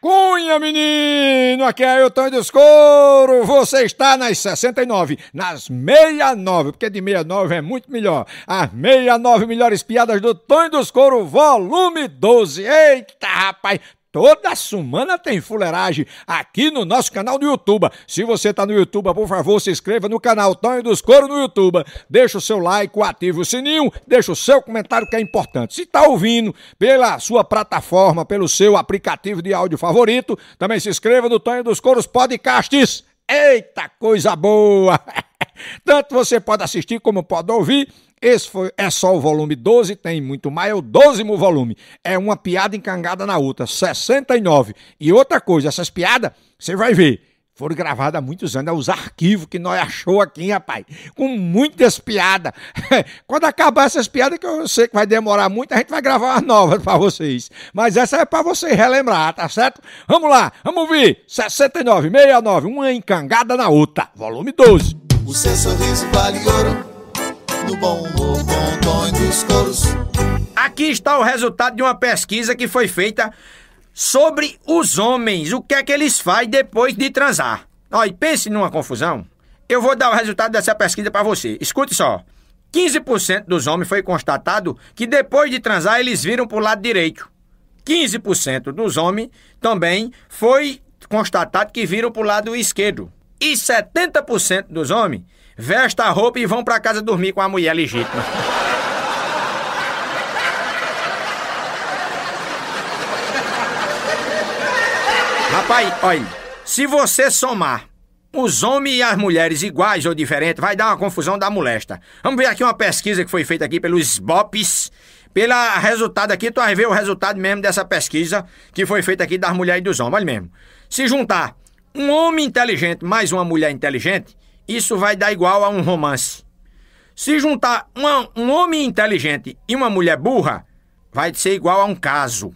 Cunha, menino! Aqui é Ailton dos Couro. Você está nas 69, nas 69, porque de 69 é muito melhor. As 69 melhores piadas do Tonho dos Couro, volume 12. Eita, rapaz! Toda semana tem fuleiragem aqui no nosso canal do YouTube. Se você tá no YouTube, por favor, se inscreva no canal Tonho dos Coro no YouTube. Deixa o seu like, ativa o sininho, deixa o seu comentário que é importante. Se tá ouvindo pela sua plataforma, pelo seu aplicativo de áudio favorito, também se inscreva no Tonho dos Coros Podcasts. Eita coisa boa! Tanto você pode assistir como pode ouvir esse foi, é só o volume 12, tem muito mais, é o 12 volume. É uma piada encangada na outra, 69. E outra coisa, essas piadas, você vai ver foram gravadas há muitos anos, é os arquivos que nós achou aqui, rapaz, com muitas piadas. Quando acabar essas piadas, que eu sei que vai demorar muito, a gente vai gravar uma novas para vocês. Mas essa é para vocês relembrar, tá certo? Vamos lá, vamos ver. 69, 69, uma encangada na outra. Volume 12. O seu sorriso vale ouro do bom humor, com Aqui está o resultado de uma pesquisa que foi feita sobre os homens, o que é que eles fazem depois de transar. Olha, pense numa confusão. Eu vou dar o resultado dessa pesquisa para você. Escute só. 15% dos homens foi constatado que depois de transar eles viram para o lado direito. 15% dos homens também foi constatado que viram para o lado esquerdo. E 70% dos homens vestem a roupa e vão para casa dormir com a mulher legítima. Rapaz, olha, se você somar os homens e as mulheres iguais ou diferentes, vai dar uma confusão da molesta. Vamos ver aqui uma pesquisa que foi feita aqui pelos BOPs. Pela resultado aqui, tu vai ver o resultado mesmo dessa pesquisa que foi feita aqui das mulheres e dos homens. Olha mesmo. Se juntar um homem inteligente mais uma mulher inteligente, isso vai dar igual a um romance. Se juntar uma, um homem inteligente e uma mulher burra, vai ser igual a um caso.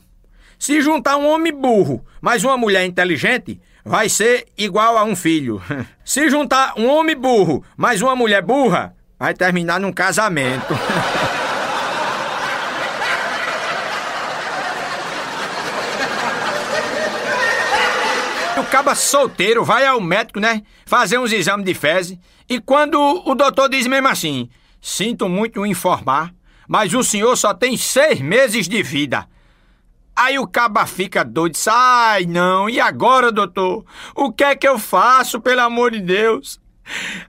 Se juntar um homem burro mais uma mulher inteligente, vai ser igual a um filho. Se juntar um homem burro mais uma mulher burra, vai terminar num casamento. o caba solteiro vai ao médico, né? Fazer uns exames de fezes. E quando o doutor diz mesmo assim: Sinto muito informar, mas o senhor só tem seis meses de vida. Aí o caba fica doido, sai não, e agora, doutor? O que é que eu faço, pelo amor de Deus?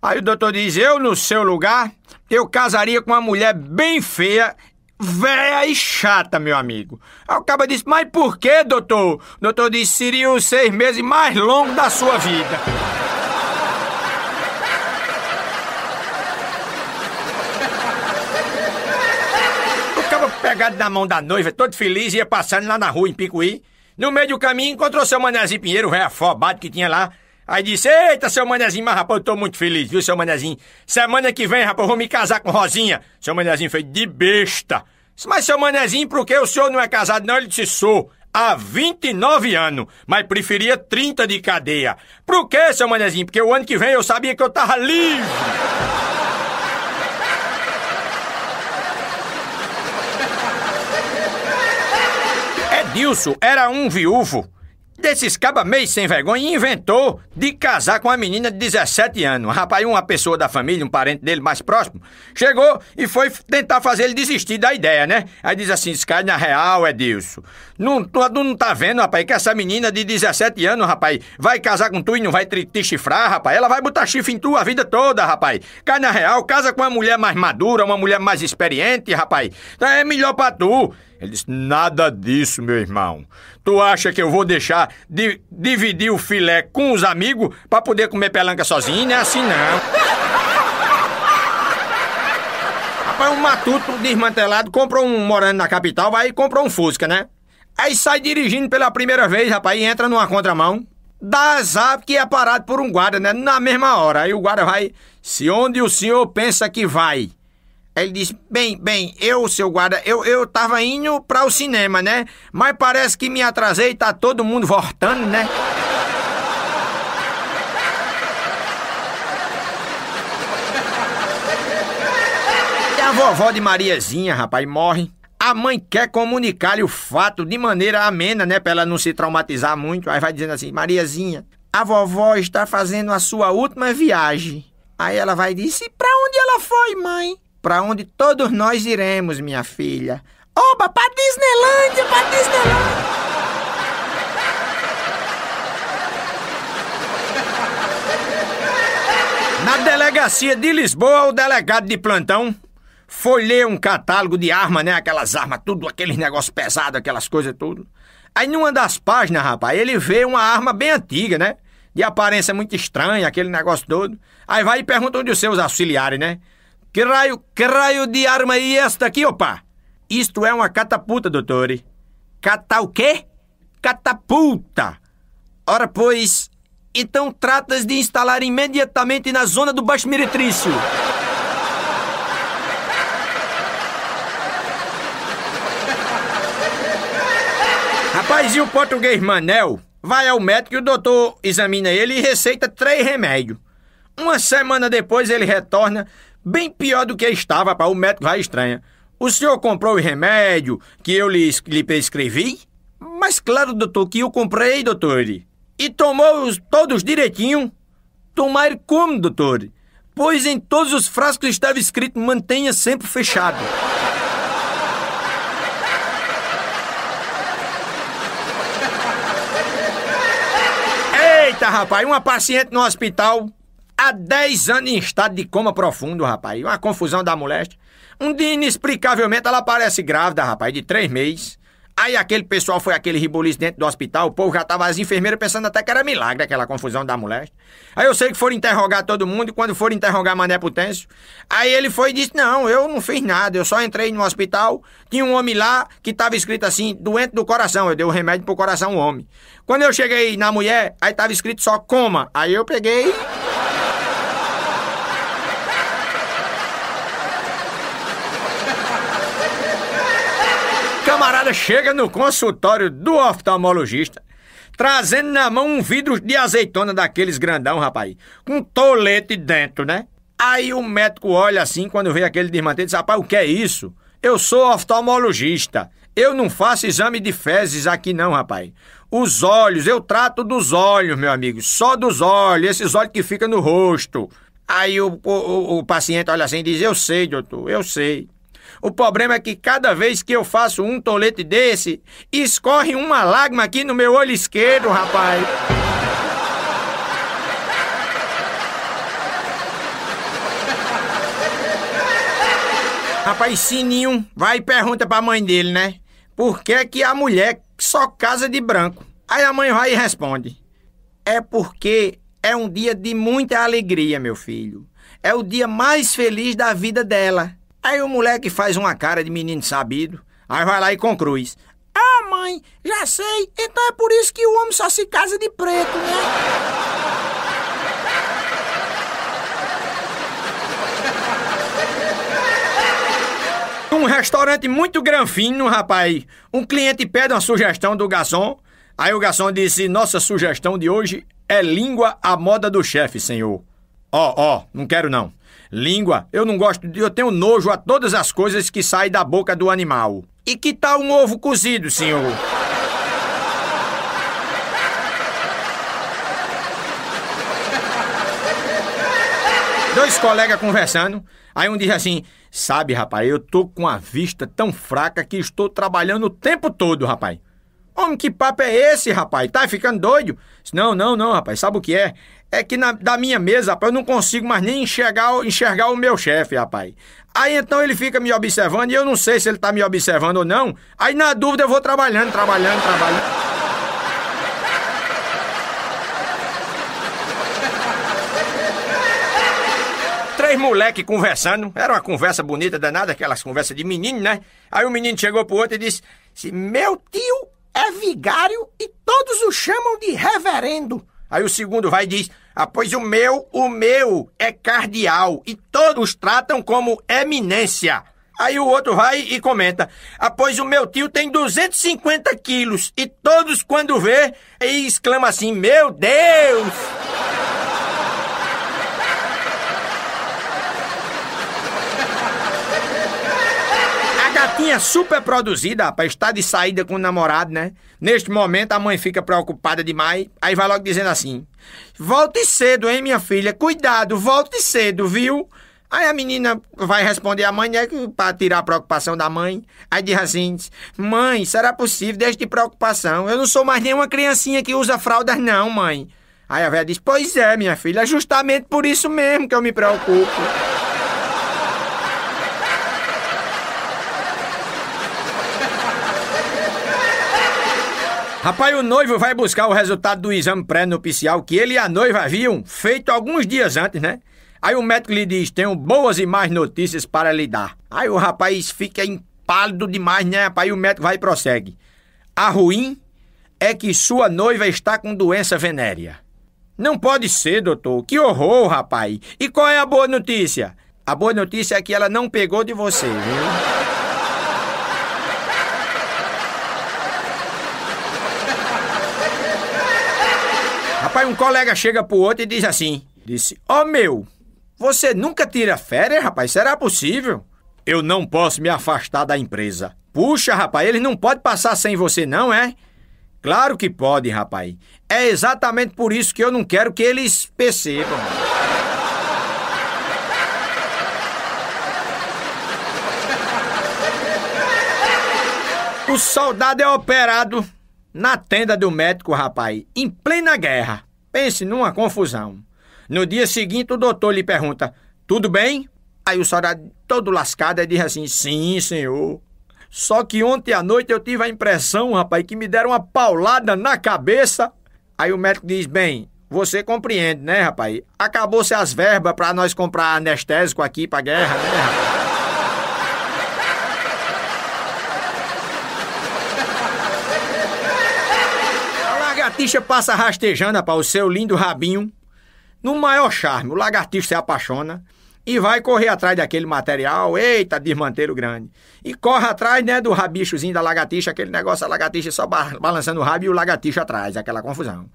Aí o doutor diz: Eu, no seu lugar, eu casaria com uma mulher bem feia véia e chata, meu amigo. Aí o caba disse, mas por que, doutor? doutor disse, seria os seis meses mais longos da sua vida. o caba pegado na mão da noiva, todo feliz, ia passando lá na rua, em Picuí. No meio do caminho, encontrou seu manézinho Pinheiro, véio afobado que tinha lá. Aí disse: Eita, seu manezinho, mas rapaz, eu tô muito feliz, viu, seu manezinho? Semana que vem, rapaz, eu vou me casar com Rosinha. Seu manezinho fez de besta. Mas, seu manezinho, por que o senhor não é casado, não? Ele disse: sou. Há 29 anos, mas preferia 30 de cadeia. Por quê seu manezinho? Porque o ano que vem eu sabia que eu tava livre. Edilson era um viúvo Desses caba meio sem vergonha inventou de casar com uma menina de 17 anos. Rapaz, uma pessoa da família, um parente dele mais próximo, chegou e foi tentar fazer ele desistir da ideia, né? Aí diz assim: esse cara na real, Edilson. É não, tu, tu não tá vendo, rapaz, que essa menina de 17 anos, rapaz, vai casar com tu e não vai te, te chifrar, rapaz. Ela vai botar chifre em tu a vida toda, rapaz. Cai na real, casa com uma mulher mais madura, uma mulher mais experiente, rapaz. Então é melhor pra tu. Ele disse: Nada disso, meu irmão. Tu acha que eu vou deixar de dividir o filé com os amigos para poder comer pelanca sozinho? Não é assim, não. Rapaz, um matuto desmantelado comprou um morando na capital, vai e comprou um Fusca, né? Aí sai dirigindo pela primeira vez, rapaz, e entra numa contramão. Dá azar que é parado por um guarda, né? Na mesma hora. Aí o guarda vai. Se onde o senhor pensa que vai, Aí ele disse: Bem, bem, eu, seu guarda, eu, eu tava indo para o cinema, né? Mas parece que me atrasei, e tá todo mundo voltando, né? E a vovó de Mariazinha, rapaz, morre. A mãe quer comunicar-lhe o fato de maneira amena, né? Pra ela não se traumatizar muito. Aí vai dizendo assim: Mariazinha, a vovó está fazendo a sua última viagem. Aí ela vai e diz: E pra onde ela foi, mãe? para onde todos nós iremos, minha filha. Oba, pra Disneylandia, pra Disneylandia! Na delegacia de Lisboa, o delegado de plantão foi ler um catálogo de arma, né? Aquelas armas, tudo, aqueles negócios pesados, aquelas coisas tudo. Aí numa das páginas, rapaz, ele vê uma arma bem antiga, né? De aparência muito estranha, aquele negócio todo. Aí vai e pergunta onde os seus auxiliares, né? Que raio, que raio de arma é esta aqui, opa? Isto é uma catapulta, doutor. Cata o quê? Catapulta! Ora, pois, então tratas de instalar imediatamente na zona do Baixo Meretrício. Rapaz, e o português Manel? Vai ao médico e o doutor examina ele e receita três remédios. Uma semana depois ele retorna bem pior do que estava, para o médico Vai estranha. O senhor comprou o remédio que eu lhe, lhe prescrevi? Mas claro, doutor, que eu comprei, doutor. E tomou os, todos direitinho? Tomar como, doutor? Pois em todos os frascos estava escrito mantenha sempre fechado. Eita, rapaz, uma paciente no hospital há 10 anos em estado de coma profundo, rapaz. Uma confusão da moléstia. Um dia, inexplicavelmente, ela aparece grávida, rapaz, de três meses. Aí aquele pessoal foi aquele ribuliço dentro do hospital, o povo já tava, as enfermeiras pensando até que era milagre aquela confusão da moléstia. Aí eu sei que foram interrogar todo mundo, e quando foram interrogar Mané Potêncio, aí ele foi e disse, não, eu não fiz nada, eu só entrei no hospital, tinha um homem lá que tava escrito assim, doente do coração, eu dei o um remédio pro coração um homem. Quando eu cheguei na mulher, aí tava escrito só coma, aí eu peguei... camarada chega no consultório do oftalmologista, trazendo na mão um vidro de azeitona daqueles grandão, rapaz, com tolete dentro, né? Aí o médico olha assim, quando vê aquele desmantelo, diz, rapaz, o que é isso? Eu sou oftalmologista. Eu não faço exame de fezes aqui não, rapaz. Os olhos, eu trato dos olhos, meu amigo, só dos olhos, esses olhos que ficam no rosto. Aí o, o, o paciente olha assim e diz, eu sei, doutor, eu sei. O problema é que cada vez que eu faço um tolete desse, escorre uma lágrima aqui no meu olho esquerdo, rapaz. Rapaz, Sininho vai e pergunta pra mãe dele, né? Por que é que a mulher só casa de branco? Aí a mãe vai e responde. É porque é um dia de muita alegria, meu filho. É o dia mais feliz da vida dela. Aí o moleque faz uma cara de menino sabido, aí vai lá e conclui. Ah, mãe, já sei, então é por isso que o homem só se casa de preto, né? Um restaurante muito granfino, rapaz. Um cliente pede uma sugestão do garçom. Aí o garçom disse: Nossa sugestão de hoje é língua à moda do chefe, senhor. Ó, ó, não quero não. Língua, eu não gosto, de, eu tenho nojo a todas as coisas que saem da boca do animal. E que tal um ovo cozido, senhor? Dois colegas conversando, aí um diz assim: Sabe, rapaz, eu tô com a vista tão fraca que estou trabalhando o tempo todo, rapaz. Homem, que papo é esse, rapaz? Tá ficando doido? Não, não, não, rapaz. Sabe o que é? É que na, da minha mesa, rapaz, eu não consigo mais nem enxergar, enxergar o meu chefe, rapaz. Aí então ele fica me observando e eu não sei se ele tá me observando ou não. Aí na dúvida eu vou trabalhando, trabalhando, trabalhando. três moleque conversando. Era uma conversa bonita danada, aquelas conversas de menino, né? Aí o um menino chegou pro outro e disse: Meu tio é vigário e todos o chamam de reverendo. Aí o segundo vai e diz: Ah, pois o meu, o meu é cardeal e todos tratam como eminência. Aí o outro vai e comenta: Ah, pois o meu tio tem 250 quilos e todos, quando vê, exclama assim: Meu Deus! gatinha super produzida, rapaz, está de saída com o namorado, né? Neste momento a mãe fica preocupada demais, aí vai logo dizendo assim: Volte cedo, hein, minha filha? Cuidado, volte cedo, viu? Aí a menina vai responder a mãe, né, para tirar a preocupação da mãe. Aí diz assim: Mãe, será possível? Deixe de preocupação. Eu não sou mais nenhuma criancinha que usa fraldas, não, mãe. Aí a velha diz: Pois é, minha filha, é justamente por isso mesmo que eu me preocupo. Rapaz, o noivo vai buscar o resultado do exame pré-nupcial que ele e a noiva haviam feito alguns dias antes, né? Aí o médico lhe diz: tenho boas e más notícias para lhe dar. Aí o rapaz fica impálido demais, né, rapaz? E o médico vai e prossegue. A ruim é que sua noiva está com doença venérea. Não pode ser, doutor. Que horror, rapaz. E qual é a boa notícia? A boa notícia é que ela não pegou de você, viu? Rapaz, um colega chega pro outro e diz assim: Disse, ó oh, meu, você nunca tira férias, rapaz? Será possível? Eu não posso me afastar da empresa. Puxa, rapaz, ele não pode passar sem você, não, é? Claro que pode, rapaz. É exatamente por isso que eu não quero que eles percebam. O soldado é operado na tenda do médico, rapaz, em plena guerra. Pense numa confusão. No dia seguinte, o doutor lhe pergunta: Tudo bem? Aí o soldado, todo lascado, diz assim: Sim, senhor. Só que ontem à noite eu tive a impressão, rapaz, que me deram uma paulada na cabeça. Aí o médico diz: Bem, você compreende, né, rapaz? Acabou-se as verbas para nós comprar anestésico aqui para guerra, né, rapaz? lagartixa passa rastejando, rapaz, o seu lindo rabinho, no maior charme. O lagartixa se apaixona e vai correr atrás daquele material, eita, desmanteiro grande. E corre atrás, né, do rabichozinho da lagartixa, aquele negócio, a lagartixa só balançando o rabo e o lagartixo atrás, aquela confusão.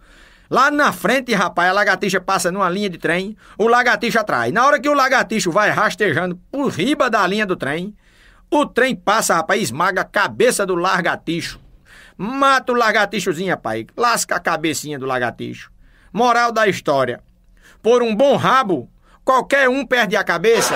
Lá na frente, rapaz, a lagartixa passa numa linha de trem, o lagartixo atrás. Na hora que o lagartixo vai rastejando por riba da linha do trem, o trem passa, rapaz, esmaga a cabeça do lagartixo. Mata o lagartixozinho, pai. Lasca a cabecinha do lagartixo. Moral da história. Por um bom rabo, qualquer um perde a cabeça.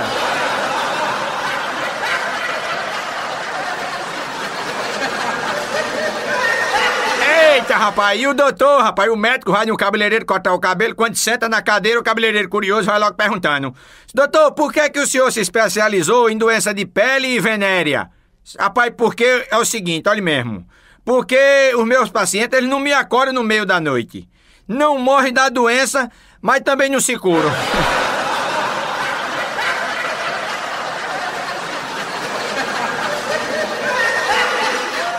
Eita, rapaz, e o doutor, rapaz, o médico vai no cabeleireiro cortar o cabelo, quando senta na cadeira, o cabeleireiro curioso vai logo perguntando, doutor, por que é que o senhor se especializou em doença de pele e venérea? Rapaz, porque é o seguinte, olha mesmo, porque os meus pacientes, eles não me acordam no meio da noite. Não morrem da doença, mas também não se curam.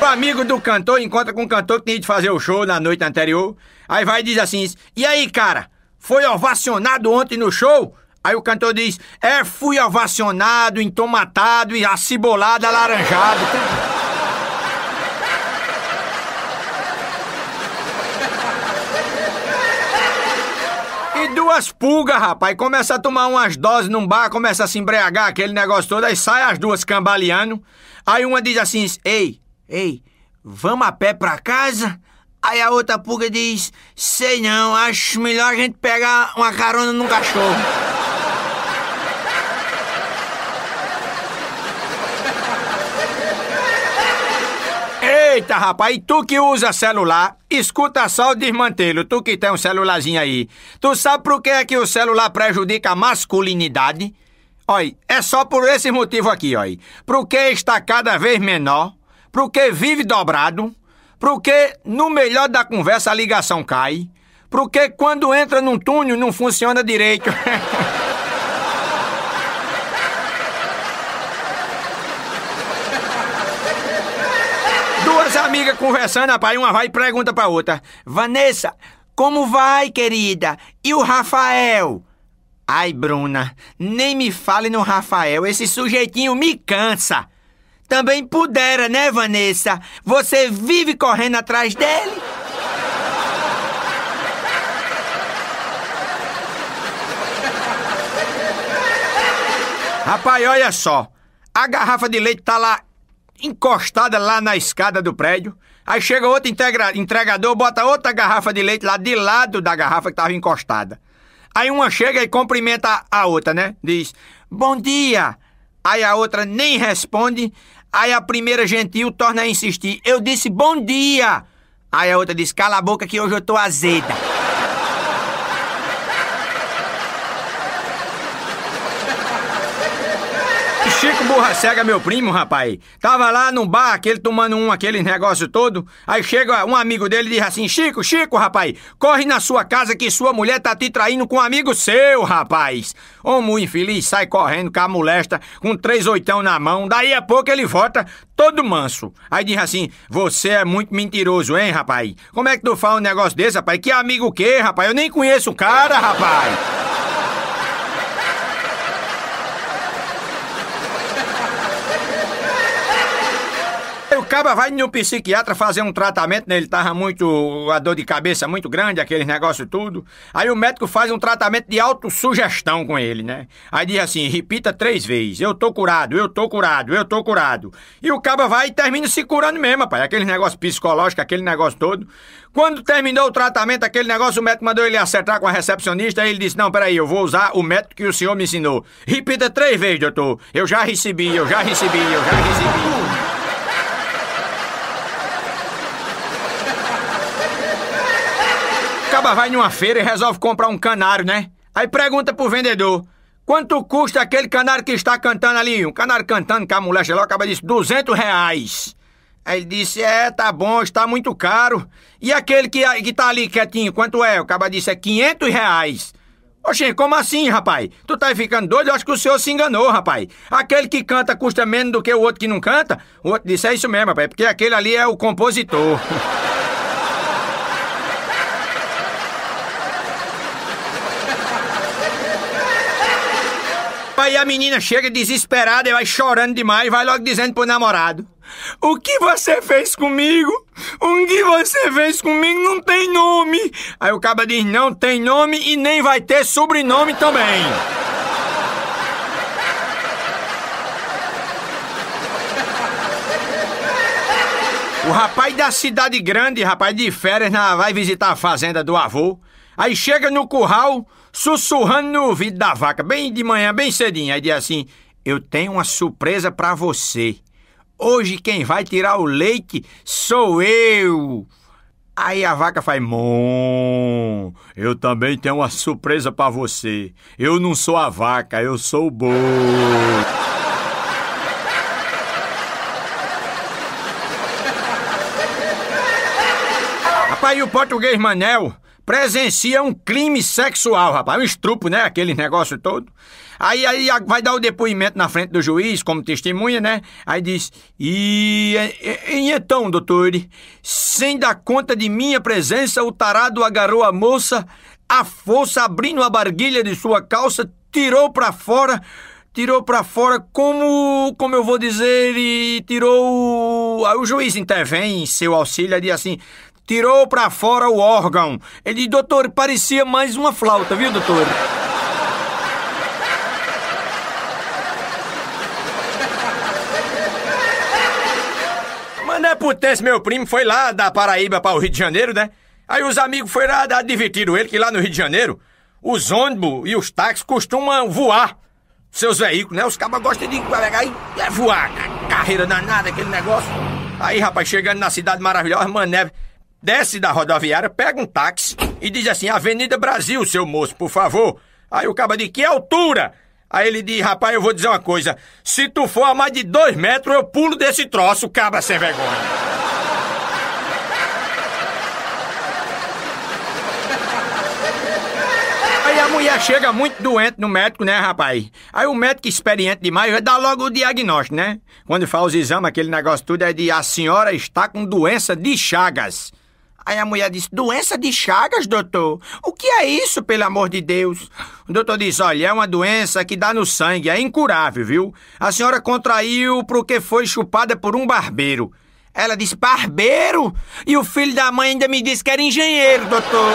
O amigo do cantor encontra com o cantor que tem de fazer o show na noite anterior. Aí vai e diz assim: E aí, cara, foi ovacionado ontem no show? Aí o cantor diz: É, fui ovacionado, entomatado, acibolado, alaranjado. duas pulgas, rapaz. Começa a tomar umas doses num bar, começa a se embriagar, aquele negócio todo, aí sai as duas cambaleando. Aí uma diz assim: Ei, ei, vamos a pé pra casa? Aí a outra pulga diz: Sei não, acho melhor a gente pegar uma carona num cachorro. Eita, rapaz, e tu que usa celular, escuta só o desmantelo, tu que tem um celularzinho aí. Tu sabe por que é que o celular prejudica a masculinidade? Olha, é só por esse motivo aqui, olha. Porque está cada vez menor, porque vive dobrado, porque no melhor da conversa a ligação cai, porque quando entra num túnel não funciona direito. amigas conversando, rapaz, uma vai e pergunta pra outra. Vanessa, como vai, querida? E o Rafael? Ai, Bruna, nem me fale no Rafael, esse sujeitinho me cansa. Também pudera, né, Vanessa? Você vive correndo atrás dele? Rapaz, olha só. A garrafa de leite tá lá encostada lá na escada do prédio. Aí chega outro integra, entregador, bota outra garrafa de leite lá de lado da garrafa que estava encostada. Aí uma chega e cumprimenta a outra, né? Diz: Bom dia. Aí a outra nem responde. Aí a primeira gentil torna a insistir: Eu disse bom dia. Aí a outra diz: Cala a boca que hoje eu tô azeda. burra cega, meu primo, rapaz. Tava lá num bar, aquele tomando um, aquele negócio todo. Aí chega um amigo dele e diz assim: Chico, Chico, rapaz, corre na sua casa que sua mulher tá te traindo com um amigo seu, rapaz. mu infeliz sai correndo com a molesta, com três oitão na mão. Daí a pouco ele volta todo manso. Aí diz assim: Você é muito mentiroso, hein, rapaz? Como é que tu fala um negócio desse, rapaz? Que amigo o quê, rapaz? Eu nem conheço o cara, rapaz. O caba vai no psiquiatra fazer um tratamento, né? Ele tava muito. a dor de cabeça muito grande, aquele negócio tudo. Aí o médico faz um tratamento de autossugestão com ele, né? Aí diz assim: repita três vezes: eu tô curado, eu tô curado, eu tô curado. E o caba vai e termina se curando mesmo, rapaz. Aquele negócio psicológico, aquele negócio todo. Quando terminou o tratamento, aquele negócio, o médico mandou ele acertar com a recepcionista. Aí ele disse: Não, peraí, eu vou usar o método que o senhor me ensinou. Repita três vezes, doutor. Eu já recebi, eu já recebi, eu já recebi. vai numa feira e resolve comprar um canário, né? Aí pergunta pro vendedor: quanto custa aquele canário que está cantando ali? Um canário cantando com a mulher lá acaba disse: 200 reais. Aí ele disse: É, tá bom, está muito caro. E aquele que, que tá ali quietinho, quanto é? O cara disse: É 500 reais. Oxê, como assim, rapaz? Tu tá ficando doido? Eu acho que o senhor se enganou, rapaz. Aquele que canta custa menos do que o outro que não canta? O outro disse: É isso mesmo, rapaz, porque aquele ali é o compositor. Aí e a menina chega desesperada e vai chorando demais, vai logo dizendo pro namorado: O que você fez comigo? O que você fez comigo não tem nome. Aí o caba diz: Não tem nome e nem vai ter sobrenome também. O rapaz da cidade grande, rapaz de férias, na, vai visitar a fazenda do avô. Aí chega no curral, sussurrando no ouvido da vaca, bem de manhã, bem cedinho. Aí diz assim: Eu tenho uma surpresa para você. Hoje quem vai tirar o leite sou eu. Aí a vaca faz: mon eu também tenho uma surpresa para você. Eu não sou a vaca, eu sou o boi. Rapaz, e o português Manel presencia um crime sexual, rapaz, um estrupo, né? Aquele negócio todo. Aí, aí vai dar o depoimento na frente do juiz, como testemunha, né? Aí diz: e, e então, doutor, sem dar conta de minha presença, o tarado agarrou a moça, a força abrindo a barguilha de sua calça, tirou para fora tirou para fora como, como eu vou dizer, ele tirou. Aí o juiz intervém em seu auxílio e diz assim: Tirou pra fora o órgão. Ele, doutor, parecia mais uma flauta, viu, doutor? Mané Putense, meu primo, foi lá da Paraíba para o Rio de Janeiro, né? Aí os amigos foram lá, advertiram ele que lá no Rio de Janeiro, os ônibus e os táxis costumam voar seus veículos, né? Os cabas gostam de pegar e é voar, carreira danada, aquele negócio. Aí, rapaz, chegando na cidade maravilhosa, mané desce da rodoviária, pega um táxi e diz assim: Avenida Brasil, seu moço, por favor. Aí o caba diz: Que altura? Aí ele diz: Rapaz, eu vou dizer uma coisa. Se tu for a mais de dois metros, eu pulo desse troço, caba sem vergonha. Aí a mulher chega muito doente no médico, né, rapaz? Aí o médico experiente demais vai dar logo o diagnóstico, né? Quando faz os exames, aquele negócio tudo é de a senhora está com doença de Chagas. Aí a mulher disse: Doença de Chagas, doutor? O que é isso, pelo amor de Deus? O doutor disse: Olha, é uma doença que dá no sangue, é incurável, viu? A senhora contraiu porque foi chupada por um barbeiro. Ela disse: Barbeiro? E o filho da mãe ainda me disse que era engenheiro, doutor.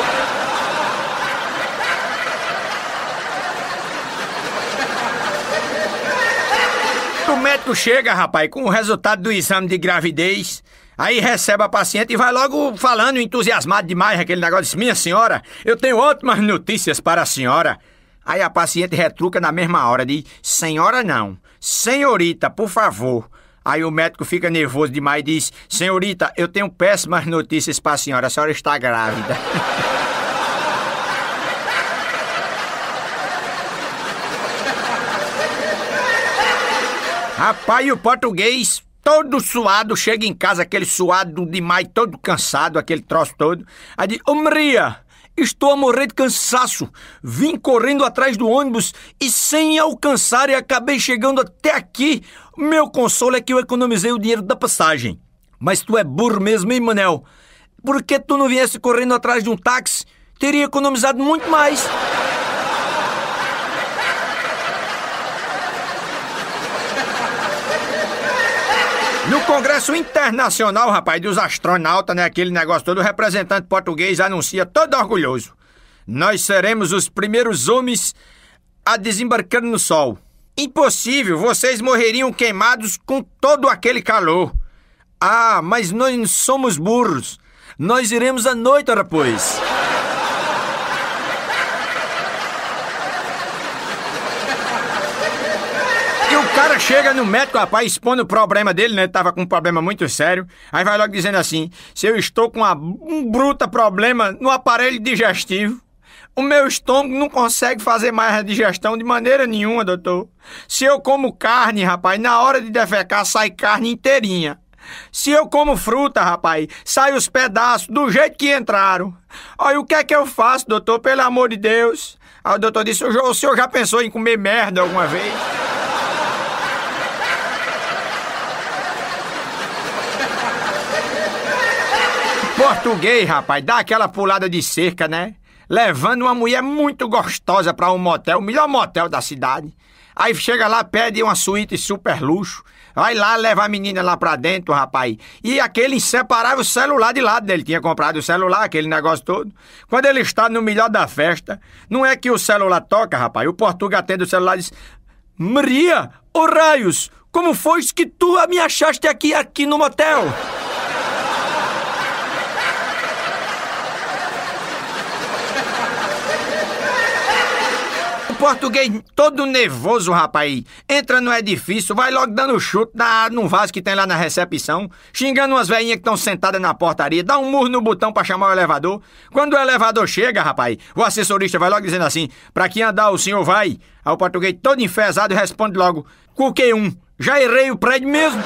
o médico chega, rapaz, com o resultado do exame de gravidez. Aí recebe a paciente e vai logo falando, entusiasmado demais, aquele negócio. Diz, minha senhora, eu tenho ótimas notícias para a senhora. Aí a paciente retruca na mesma hora, diz, senhora não, senhorita, por favor. Aí o médico fica nervoso demais e diz, senhorita, eu tenho péssimas notícias para a senhora, a senhora está grávida. Rapaz, o português todo suado, chega em casa, aquele suado demais, todo cansado, aquele troço todo. Aí diz, ô Maria, estou a morrer de cansaço. Vim correndo atrás do ônibus e sem alcançar e acabei chegando até aqui. Meu consolo é que eu economizei o dinheiro da passagem. Mas tu é burro mesmo, hein, Manel? Por que tu não viesse correndo atrás de um táxi? Teria economizado muito mais. No Congresso Internacional, rapaz, dos astronautas, né? Aquele negócio todo, o representante português anuncia todo orgulhoso. Nós seremos os primeiros homens a desembarcar no Sol. Impossível, vocês morreriam queimados com todo aquele calor. Ah, mas nós somos burros. Nós iremos à noite, rapaz. cara chega no médico, rapaz, expondo o problema dele, né? Ele tava com um problema muito sério. Aí vai logo dizendo assim: se eu estou com uma, um bruta problema no aparelho digestivo, o meu estômago não consegue fazer mais a digestão de maneira nenhuma, doutor. Se eu como carne, rapaz, na hora de defecar sai carne inteirinha. Se eu como fruta, rapaz, sai os pedaços do jeito que entraram. Olha, o que é que eu faço, doutor? Pelo amor de Deus. Aí o doutor disse: o senhor já pensou em comer merda alguma vez? Português, rapaz, dá aquela pulada de cerca, né? Levando uma mulher muito gostosa para um motel, o melhor motel da cidade. Aí chega lá, pede uma suíte super luxo. Vai lá, leva a menina lá pra dentro, rapaz. E aquele inseparável celular de lado dele. Tinha comprado o celular, aquele negócio todo. Quando ele está no melhor da festa, não é que o celular toca, rapaz. O Portuga atende o celular e diz: Maria, ô oh, raios, como foi que tu me achaste aqui, aqui no motel? português todo nervoso, rapaz. Entra no edifício, vai logo dando chute na, num vaso que tem lá na recepção, xingando umas velhinhas que estão sentadas na portaria, dá um murro no botão para chamar o elevador. Quando o elevador chega, rapaz, o assessorista vai logo dizendo assim: pra que andar o senhor vai? Aí o português todo enfesado responde logo: Cuquei um, já errei o prédio mesmo.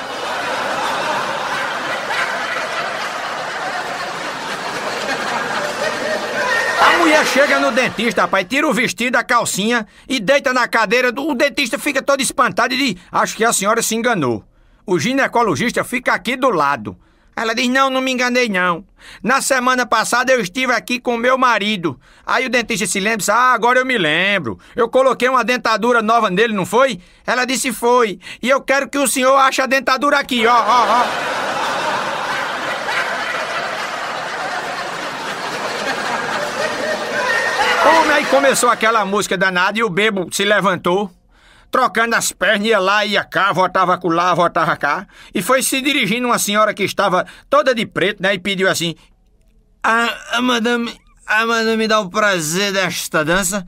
mulher chega no dentista, rapaz, tira o vestido, a calcinha e deita na cadeira. O dentista fica todo espantado e diz: Acho que a senhora se enganou. O ginecologista fica aqui do lado. Ela diz: Não, não me enganei, não. Na semana passada eu estive aqui com meu marido. Aí o dentista se lembra: Ah, agora eu me lembro. Eu coloquei uma dentadura nova nele, não foi? Ela disse: Foi. E eu quero que o senhor ache a dentadura aqui, ó, ó, ó. Homem, aí começou aquela música danada e o bebo se levantou, trocando as pernas, ia lá, ia cá, voltava com lá, voltava cá. E foi se dirigindo a uma senhora que estava toda de preto, né? E pediu assim: a, ah, a ah, madame, a ah, madame me dá o prazer desta dança.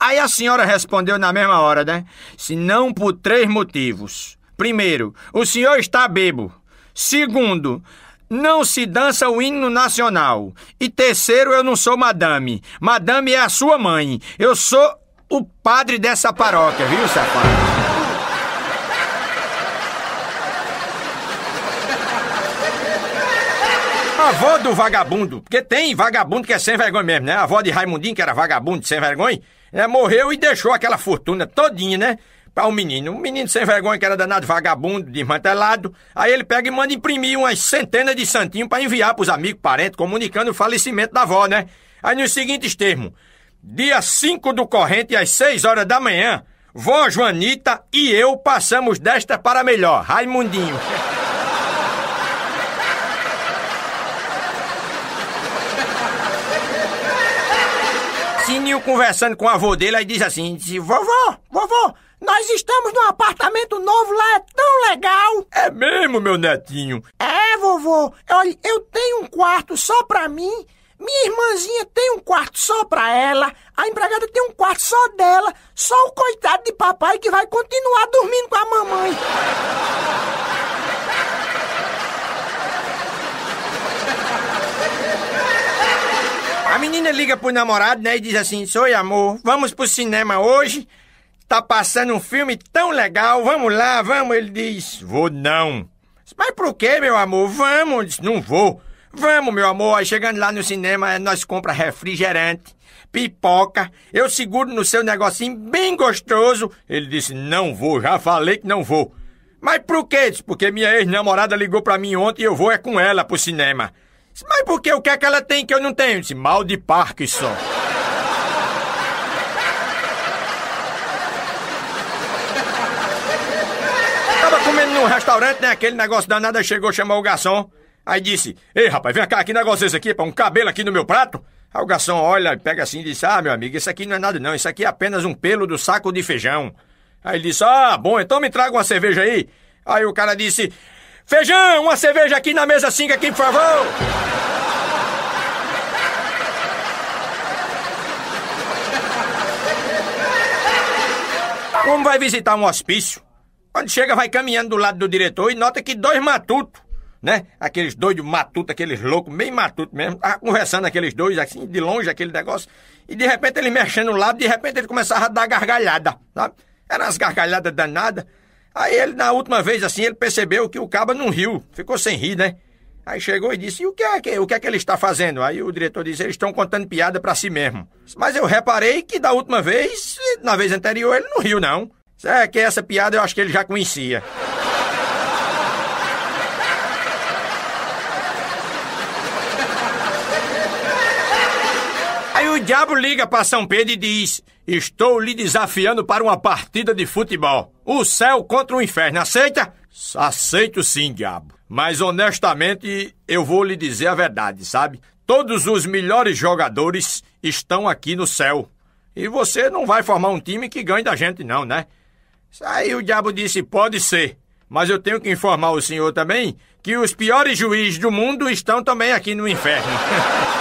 Aí a senhora respondeu na mesma hora, né? Se não por três motivos. Primeiro, o senhor está bebo. Segundo, não se dança o hino nacional. E terceiro, eu não sou madame. Madame é a sua mãe. Eu sou o padre dessa paróquia, viu, safado? avó do vagabundo, porque tem vagabundo que é sem vergonha mesmo, né? A avó de Raimundinho, que era vagabundo, sem vergonha, né? morreu e deixou aquela fortuna todinha, né? para o um menino. Um menino sem vergonha que era danado vagabundo, desmantelado. Aí ele pega e manda imprimir umas centenas de santinhos para enviar para os amigos, parentes, comunicando o falecimento da avó, né? Aí nos seguintes termos: dia 5 do corrente, às 6 horas da manhã, vó Joanita e eu passamos desta para melhor. Raimundinho. Sininho conversando com o avô dele, aí diz assim: Vovó, vovó, nós estamos num apartamento novo, lá é tão legal! É mesmo, meu netinho? É, vovô. Olha, eu tenho um quarto só pra mim. Minha irmãzinha tem um quarto só pra ela, a empregada tem um quarto só dela, só o coitado de papai que vai continuar dormindo com a mamãe. A menina liga pro namorado, né, e diz assim: "Sou amor, vamos pro cinema hoje?" Tá passando um filme tão legal, vamos lá, vamos. Ele diz: Vou não. Mas por quê, meu amor? Vamos. Ele diz: Não vou. Vamos, meu amor. Aí chegando lá no cinema, nós compra refrigerante, pipoca. Eu seguro no seu negocinho bem gostoso. Ele disse: Não vou, já falei que não vou. Mas por quê? diz Porque minha ex-namorada ligou pra mim ontem e eu vou é com ela pro cinema. Mas por quê? O que é que ela tem que eu não tenho? Diz, Mal de parque só. comendo num restaurante, né? Aquele negócio danado, chegou, chamou o garçom. Aí disse: Ei, rapaz, vem cá, que negócio é esse aqui? Pá, um cabelo aqui no meu prato? Aí o garçom olha, pega assim e diz: Ah, meu amigo, isso aqui não é nada não, isso aqui é apenas um pelo do saco de feijão. Aí ele disse: Ah, bom, então me traga uma cerveja aí. Aí o cara disse: Feijão, uma cerveja aqui na mesa 5 aqui, por favor. Como vai visitar um hospício? Quando chega, vai caminhando do lado do diretor e nota que dois matutos, né? Aqueles doidos matutos, aqueles loucos, bem matutos mesmo. Tava conversando aqueles dois, assim, de longe, aquele negócio. E de repente ele mexendo o lado, de repente ele começava a dar gargalhada, sabe? Eram as gargalhadas danadas. Aí ele, na última vez, assim, ele percebeu que o caba não riu. Ficou sem rir, né? Aí chegou e disse: e o que é que, o que, é que ele está fazendo? Aí o diretor disse: eles estão contando piada para si mesmo. Mas eu reparei que da última vez, na vez anterior, ele não riu, não. É que essa piada eu acho que ele já conhecia. Aí o diabo liga para São Pedro e diz: Estou lhe desafiando para uma partida de futebol. O céu contra o inferno. Aceita? Aceito sim, diabo. Mas honestamente, eu vou lhe dizer a verdade, sabe? Todos os melhores jogadores estão aqui no céu. E você não vai formar um time que ganhe da gente, não, né? Aí o diabo disse: Pode ser, mas eu tenho que informar o senhor também que os piores juízes do mundo estão também aqui no inferno.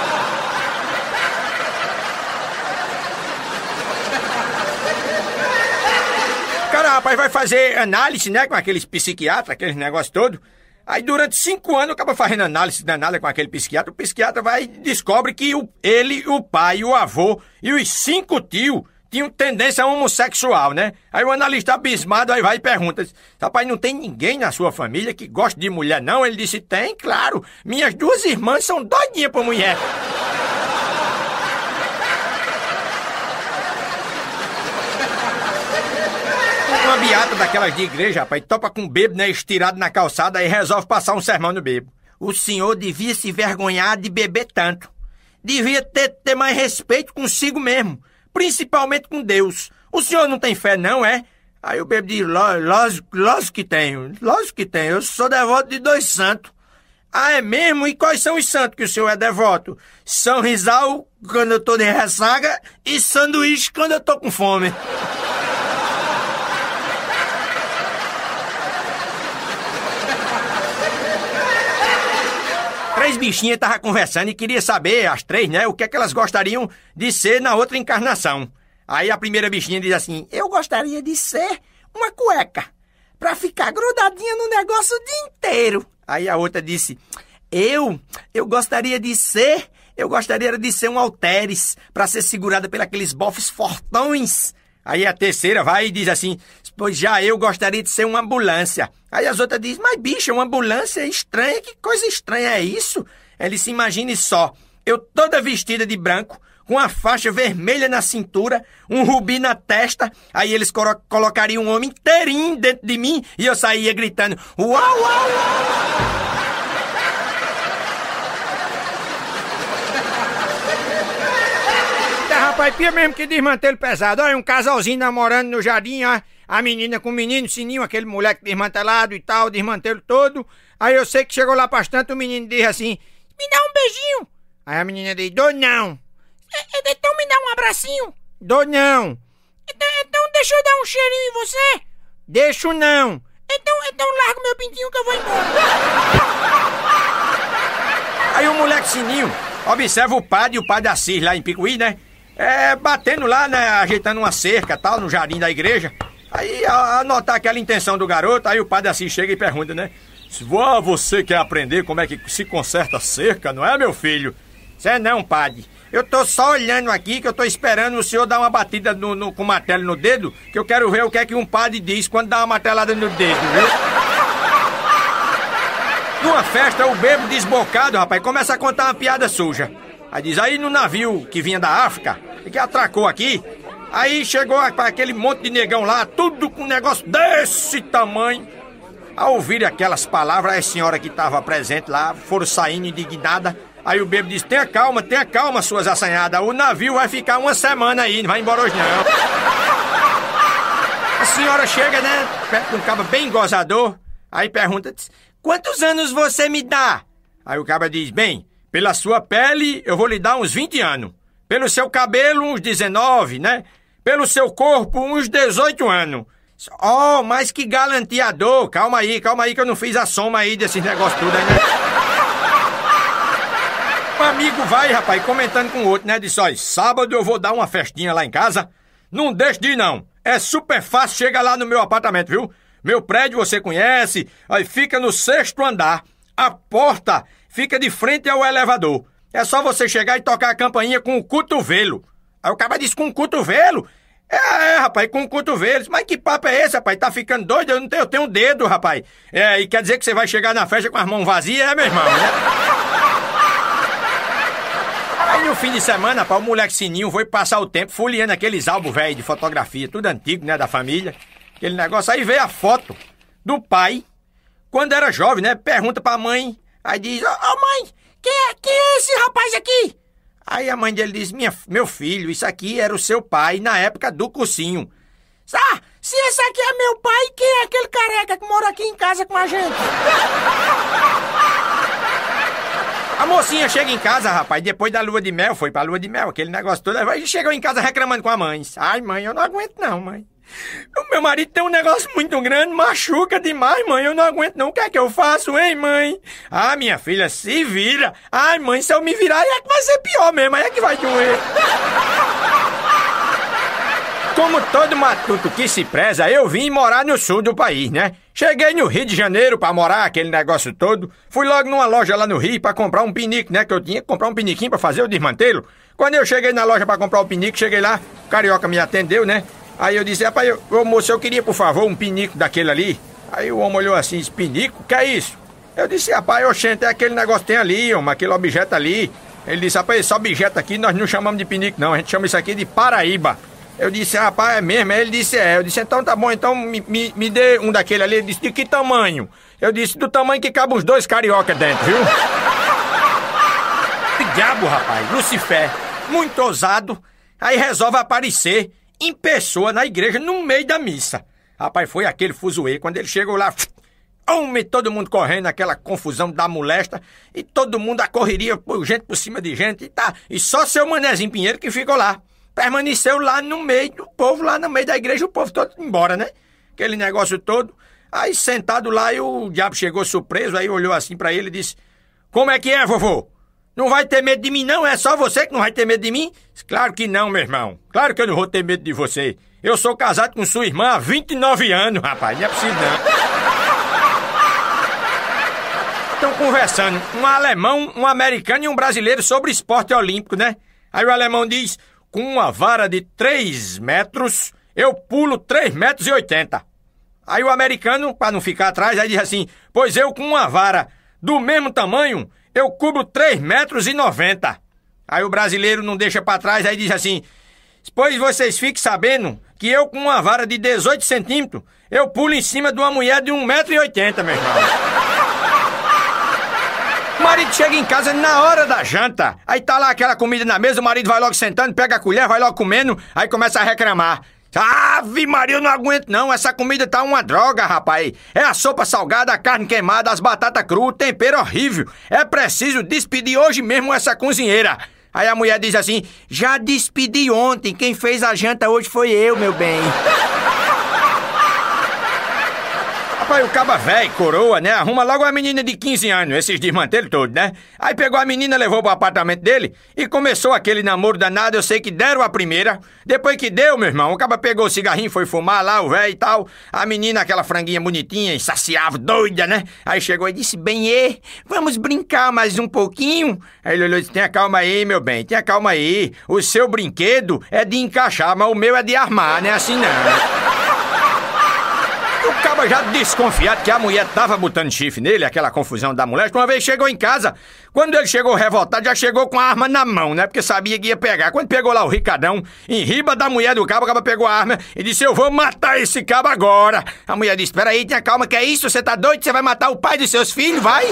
Cara, rapaz, vai fazer análise, né, com aqueles psiquiatras, aqueles negócios todo. Aí durante cinco anos acaba fazendo análise danada né, com aquele psiquiatra. O psiquiatra vai e descobre que o, ele, o pai, o avô e os cinco tios tinham tendência homossexual, né? Aí o analista abismado aí vai e pergunta: Rapaz, não tem ninguém na sua família que goste de mulher, não? Ele disse: Tem, claro. Minhas duas irmãs são doidinhas por mulher. Uma beata daquelas de igreja, rapaz, topa com um bebo, né? Estirado na calçada e resolve passar um sermão no bebo. O senhor devia se vergonhar de beber tanto. Devia ter, ter mais respeito consigo mesmo principalmente com Deus. O senhor não tem fé, não, é? Aí o bebê diz, lógico, lógico que tenho, lógico que tenho, eu sou devoto de dois santos. Ah, é mesmo? E quais são os santos que o senhor é devoto? São Rizal, quando eu tô de ressaca, e sanduíche, quando eu tô com fome. três bichinhas estavam conversando e queria saber, as três, né, o que é que elas gostariam de ser na outra encarnação. Aí a primeira bichinha diz assim: Eu gostaria de ser uma cueca, pra ficar grudadinha no negócio o dia inteiro. Aí a outra disse: Eu, eu gostaria de ser, eu gostaria de ser um alteres, pra ser segurada pelos bofes fortões. Aí a terceira vai e diz assim: Pois já eu gostaria de ser uma ambulância. Aí as outras dizem: Mas bicha, uma ambulância é estranha, que coisa estranha é isso? Ele se imagine só: eu toda vestida de branco, com a faixa vermelha na cintura, um rubi na testa, aí eles colo colocariam um homem inteirinho dentro de mim e eu saía gritando: Uau, uau, uau! Papai pia mesmo que desmantelo pesado. Olha, um casalzinho namorando no jardim, ó. A menina com o menino, sininho, aquele moleque desmantelado e tal, desmantelo todo. Aí eu sei que chegou lá bastante o menino diz assim: Me dá um beijinho. Aí a menina diz: Dou não. É, é, então me dá um abracinho. Dou não. Então, então, deixa eu dar um cheirinho em você. Deixo não. Então, então larga meu pintinho que eu vou embora. Aí o moleque sininho observa o padre e o padre Assis lá em Picuí, né? é, batendo lá, né, ajeitando uma cerca tal, no jardim da igreja. Aí, anotar aquela intenção do garoto, aí o padre assim chega e pergunta, né? Vó, você quer aprender como é que se conserta cerca, não é, meu filho? é não, padre. Eu tô só olhando aqui que eu tô esperando o senhor dar uma batida no, no, com o martelo no dedo, que eu quero ver o que é que um padre diz quando dá uma martelada no dedo, viu? Numa festa, o bebo desbocado, rapaz, começa a contar uma piada suja. Aí diz, aí no navio que vinha da África, que atracou aqui, aí chegou aquele monte de negão lá, tudo com um negócio desse tamanho. Ao ouvir aquelas palavras, a senhora que estava presente lá foram saindo indignada. Aí o bebo disse, tenha calma, tenha calma, suas assanhadas. O navio vai ficar uma semana aí, não vai embora hoje não. A senhora chega, né, com um cabo bem gozador, aí pergunta, quantos anos você me dá? Aí o cabo diz, bem, pela sua pele, eu vou lhe dar uns 20 anos. Pelo seu cabelo, uns 19, né? Pelo seu corpo, uns 18 anos. Oh, mas que galanteador! Calma aí, calma aí que eu não fiz a soma aí desses negócios tudo aí, né? Um amigo vai, rapaz, comentando com o outro, né? Disse, olha, sábado eu vou dar uma festinha lá em casa. Não deixe de ir, não. É super fácil, chega lá no meu apartamento, viu? Meu prédio você conhece, aí fica no sexto andar. A porta fica de frente ao elevador. É só você chegar e tocar a campainha com o cotovelo. Aí o cara disse, com o cotovelo? É, é, rapaz, com o cotovelo. Mas que papo é esse, rapaz? Tá ficando doido? Eu não tenho, eu tenho um dedo, rapaz. É, e quer dizer que você vai chegar na festa com as mãos vazias, é, meu irmão, né? Aí no fim de semana, rapaz, o moleque Sininho foi passar o tempo folheando aqueles álbuns velho de fotografia, tudo antigo, né, da família. Aquele negócio. Aí veio a foto do pai, quando era jovem, né? Pergunta pra mãe Aí diz: Ô oh, mãe, quem é, quem é esse rapaz aqui? Aí a mãe dele diz: Minha, Meu filho, isso aqui era o seu pai na época do cursinho. Ah, se esse aqui é meu pai, quem é aquele careca que mora aqui em casa com a gente? A mocinha chega em casa, rapaz, depois da lua de mel, foi pra lua de mel, aquele negócio todo, e chegou em casa reclamando com a mãe. Ai, mãe, eu não aguento não, mãe. O meu marido tem um negócio muito grande, machuca demais, mãe. Eu não aguento não. O que é que eu faço, hein, mãe? Ah, minha filha, se vira. Ai, mãe, se eu me virar, é que vai ser pior mesmo. Aí é que vai doer. Como todo matuto que se preza, eu vim morar no sul do país, né? Cheguei no Rio de Janeiro para morar aquele negócio todo. Fui logo numa loja lá no Rio para comprar um pinico, né? Que eu tinha que comprar um piniquinho para fazer o desmantelo. Quando eu cheguei na loja para comprar o pinico, cheguei lá, o carioca me atendeu, né? Aí eu disse, rapaz, ô moço, eu queria, por favor, um pinico daquele ali. Aí o homem olhou assim, disse, pinico? Que é isso? Eu disse, rapaz, oxente, é aquele negócio que tem ali, homem, aquele objeto ali. Ele disse, rapaz, esse objeto aqui nós não chamamos de pinico, não. A gente chama isso aqui de Paraíba. Eu disse, rapaz, é mesmo? Aí ele disse, é. Eu disse, então tá bom, então me, me, me dê um daquele ali. Ele disse, de que tamanho? Eu disse, do tamanho que cabem os dois carioca dentro, viu? que diabo, rapaz? Lucifer, muito ousado. Aí resolve aparecer em pessoa na igreja, no meio da missa. Rapaz, foi aquele fuzuê. Quando ele chegou lá, homem, todo mundo correndo, aquela confusão da molesta, e todo mundo a correria, gente por cima de gente, e tá. E só seu Manézinho Pinheiro que ficou lá. Permaneceu lá no meio do povo, lá no meio da igreja, o povo todo embora, né? Aquele negócio todo. Aí sentado lá, e o diabo chegou surpreso, aí olhou assim para ele e disse: Como é que é, vovô? Não vai ter medo de mim, não? É só você que não vai ter medo de mim? Claro que não, meu irmão. Claro que eu não vou ter medo de você. Eu sou casado com sua irmã há 29 anos, rapaz. Não é preciso, não. Estão conversando um alemão, um americano e um brasileiro sobre esporte olímpico, né? Aí o alemão diz: com uma vara de 3 metros, eu pulo 3 metros e 80. Aí o americano, para não ficar atrás, aí diz assim: pois eu com uma vara do mesmo tamanho, eu cubro 3,90 metros e 90. Aí o brasileiro não deixa para trás, aí diz assim: Pois vocês fiquem sabendo que eu, com uma vara de 18 centímetros, eu pulo em cima de uma mulher de 1,80m, meu irmão. O marido chega em casa na hora da janta. Aí tá lá aquela comida na mesa, o marido vai logo sentando, pega a colher, vai logo comendo, aí começa a reclamar. Ave Maria, eu não aguento não. Essa comida tá uma droga, rapaz. É a sopa salgada, a carne queimada, as batatas cruas, tempero horrível. É preciso despedir hoje mesmo essa cozinheira. Aí a mulher diz assim: Já despedi ontem. Quem fez a janta hoje foi eu, meu bem. Rapaz, o caba velho, coroa, né? Arruma logo uma menina de 15 anos, esses desmantelos todos, né? Aí pegou a menina, levou pro apartamento dele e começou aquele namoro danado. Eu sei que deram a primeira. Depois que deu, meu irmão, o caba pegou o cigarrinho, foi fumar lá, o velho e tal. A menina, aquela franguinha bonitinha, insaciável, doida, né? Aí chegou e disse: Bem, e vamos brincar mais um pouquinho? Aí ele olhou e disse: Tenha calma aí, meu bem, tenha calma aí. O seu brinquedo é de encaixar, mas o meu é de armar, né? Assim não acaba já desconfiado que a mulher tava botando chifre nele, aquela confusão da mulher, uma vez chegou em casa. Quando ele chegou revoltado, já chegou com a arma na mão, né? Porque sabia que ia pegar. Quando pegou lá o Ricadão, em riba da mulher do cabo, o cabo pegou a arma e disse: Eu vou matar esse cabo agora. A mulher disse: Espera aí, tenha calma, que é isso? Você tá doido? Você vai matar o pai dos seus filhos? Vai!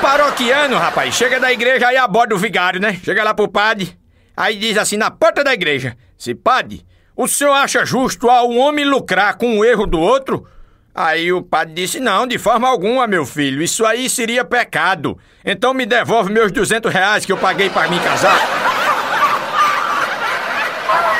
Paroquiano, rapaz, chega da igreja aí a bordo do vigário, né? Chega lá pro padre, aí diz assim na porta da igreja: Se padre o senhor acha justo a um homem lucrar com o erro do outro? Aí o padre disse: Não, de forma alguma, meu filho, isso aí seria pecado. Então me devolve meus 200 reais que eu paguei para me casar.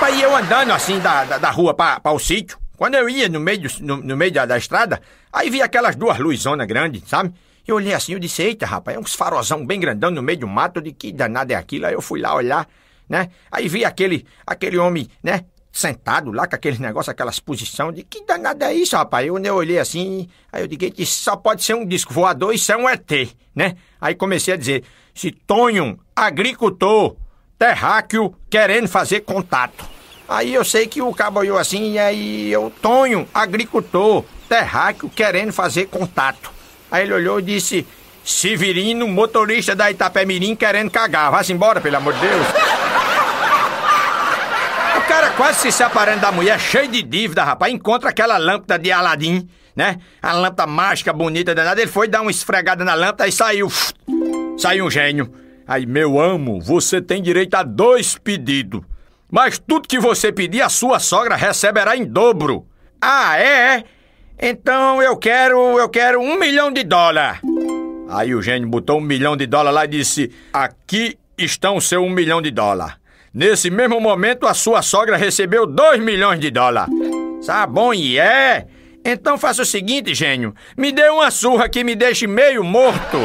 Aí eu andando assim da, da, da rua para o sítio, quando eu ia no meio, no, no, meio da, da, estrada, aí vi aquelas duas luzonas grandes, sabe? Eu olhei assim, e disse, eita, rapaz, é uns farozão bem grandão no meio do mato, de que danado é aquilo? Aí eu fui lá olhar, né? Aí vi aquele, aquele homem, né? sentado lá com aquele negócio, aquelas posição de que danada é isso, rapaz? Eu, eu né, olhei assim, aí eu digo, isso só pode ser um disco voador, isso é um ET, né? Aí comecei a dizer, se Tonho, agricultor, terráqueo, querendo fazer contato. Aí eu sei que o cabo olhou assim, e aí eu, Tonho, agricultor, terráqueo, querendo fazer contato. Aí ele olhou e disse, Severino, motorista da Itapemirim, querendo cagar. Vá-se embora, pelo amor de Deus cara quase se separando da mulher, cheio de dívida, rapaz. Encontra aquela lâmpada de Aladim, né? A lâmpada mágica, bonita, danada. Ele foi dar uma esfregada na lâmpada e saiu. Saiu um gênio. Aí, meu amo, você tem direito a dois pedidos. Mas tudo que você pedir, a sua sogra receberá em dobro. Ah, é? Então eu quero, eu quero um milhão de dólar. Aí o gênio botou um milhão de dólar lá e disse: Aqui estão seu um milhão de dólar. Nesse mesmo momento, a sua sogra recebeu 2 milhões de dólar. Tá bom, e é? Então faça o seguinte, gênio. Me dê uma surra que me deixe meio morto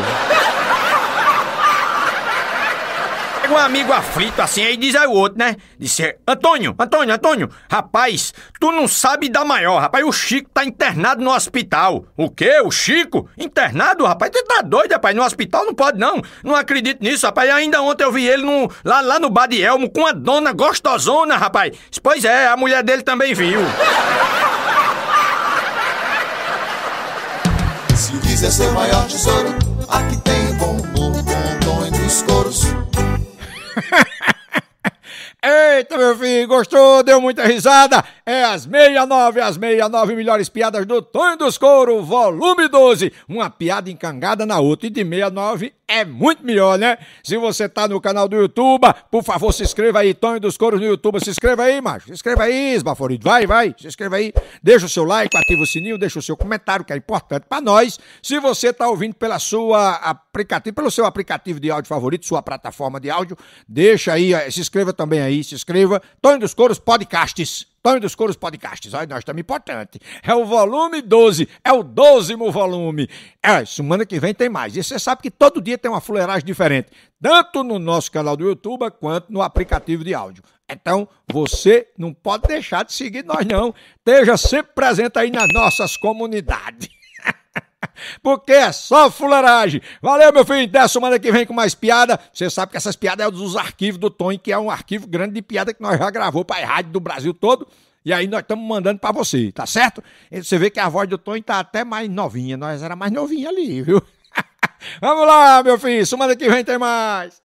um amigo aflito assim, aí diz aí o outro, né? Disse, assim, Antônio, Antônio, Antônio, rapaz, tu não sabe da maior, rapaz, o Chico tá internado no hospital. O quê? O Chico? Internado, rapaz? Tu tá doido, rapaz, no hospital não pode não. Não acredito nisso, rapaz, ainda ontem eu vi ele no, lá, lá no Bar de Elmo com uma dona gostosona, rapaz. Pois é, a mulher dele também viu. Se quiser é ser maior tesouro, aqui tem bom, bom, bom, bom entre os coros. Eita, meu filho, gostou? Deu muita risada? É as 69, as 69 melhores piadas do Tonho dos Couro, volume 12. Uma piada encangada na outra e de 69 é muito melhor, né? Se você tá no canal do YouTube, por favor, se inscreva aí, Tonho dos Coros no YouTube, se inscreva aí, macho, se inscreva aí, esbaforido, vai, vai, se inscreva aí, deixa o seu like, ativa o sininho, deixa o seu comentário, que é importante para nós. Se você tá ouvindo pela sua aplicativo, pelo seu aplicativo de áudio favorito, sua plataforma de áudio, deixa aí, se inscreva também aí, se inscreva, Tonho dos Coros Podcasts. Banho dos coros Podcasts, olha, nós estamos importante. É o volume 12, é o dozimo volume. É, semana que vem tem mais. E você sabe que todo dia tem uma fuleiragem diferente, tanto no nosso canal do YouTube quanto no aplicativo de áudio. Então, você não pode deixar de seguir nós, não. Esteja sempre presente aí nas nossas comunidades porque é só fuleiragem. Valeu, meu filho. Até semana que vem com mais piada. Você sabe que essas piadas é dos arquivos do Tony, que é um arquivo grande de piada que nós já gravou para a rádio do Brasil todo. E aí nós estamos mandando para você, tá certo? você vê que a voz do Tony tá até mais novinha. Nós era mais novinha ali, viu? Vamos lá, meu filho. Semana que vem tem mais.